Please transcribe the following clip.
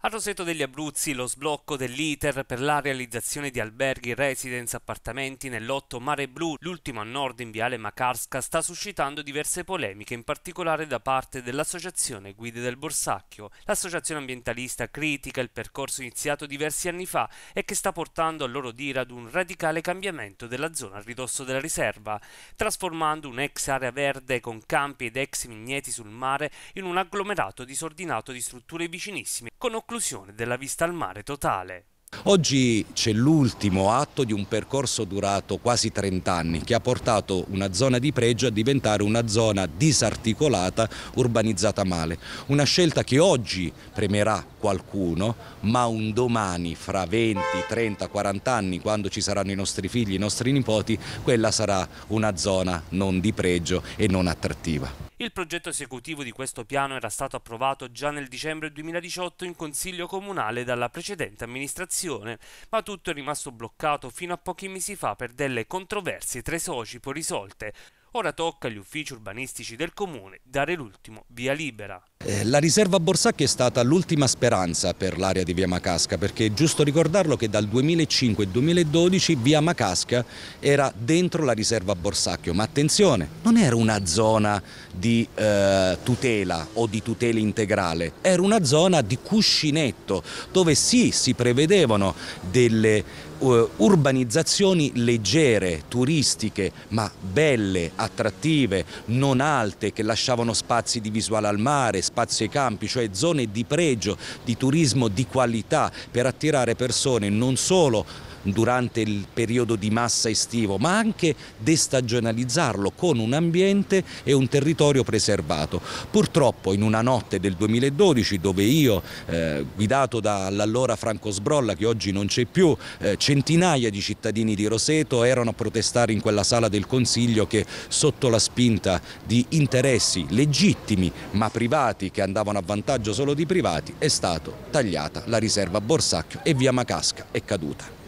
A Roseto degli Abruzzi lo sblocco dell'iter per la realizzazione di alberghi, residence, appartamenti nell'otto Mare Blu, l'ultimo a nord in Viale Makarska, sta suscitando diverse polemiche, in particolare da parte dell'Associazione Guide del Borsacchio. L'associazione ambientalista critica il percorso iniziato diversi anni fa e che sta portando a loro dire ad un radicale cambiamento della zona a ridosso della riserva, trasformando un'ex area verde con campi ed ex vigneti sul mare in un agglomerato disordinato di strutture vicinissime con un'occlusione della vista al mare totale. Oggi c'è l'ultimo atto di un percorso durato quasi 30 anni che ha portato una zona di pregio a diventare una zona disarticolata, urbanizzata male. Una scelta che oggi premerà qualcuno, ma un domani, fra 20, 30, 40 anni, quando ci saranno i nostri figli, i nostri nipoti, quella sarà una zona non di pregio e non attrattiva. Il progetto esecutivo di questo piano era stato approvato già nel dicembre 2018 in Consiglio Comunale dalla precedente amministrazione, ma tutto è rimasto bloccato fino a pochi mesi fa per delle controversie tra i soci poi risolte. Ora tocca agli uffici urbanistici del comune dare l'ultimo via libera. Eh, la riserva Borsacchi è stata l'ultima speranza per l'area di Via Macasca perché è giusto ricordarlo che dal 2005-2012 Via Macasca era dentro la riserva Borsacchio, ma attenzione, non era una zona di eh, tutela o di tutela integrale, era una zona di cuscinetto dove sì si prevedevano delle uh, urbanizzazioni leggere, turistiche, ma belle, attrattive, non alte, che lasciavano spazi di visuale al mare, spazio ai campi, cioè zone di pregio, di turismo di qualità per attirare persone non solo durante il periodo di massa estivo, ma anche destagionalizzarlo con un ambiente e un territorio preservato. Purtroppo in una notte del 2012 dove io, eh, guidato dall'allora Franco Sbrolla che oggi non c'è più, eh, centinaia di cittadini di Roseto erano a protestare in quella sala del Consiglio che sotto la spinta di interessi legittimi ma privati che andavano a vantaggio solo di privati è stata tagliata la riserva Borsacchio e via Macasca è caduta.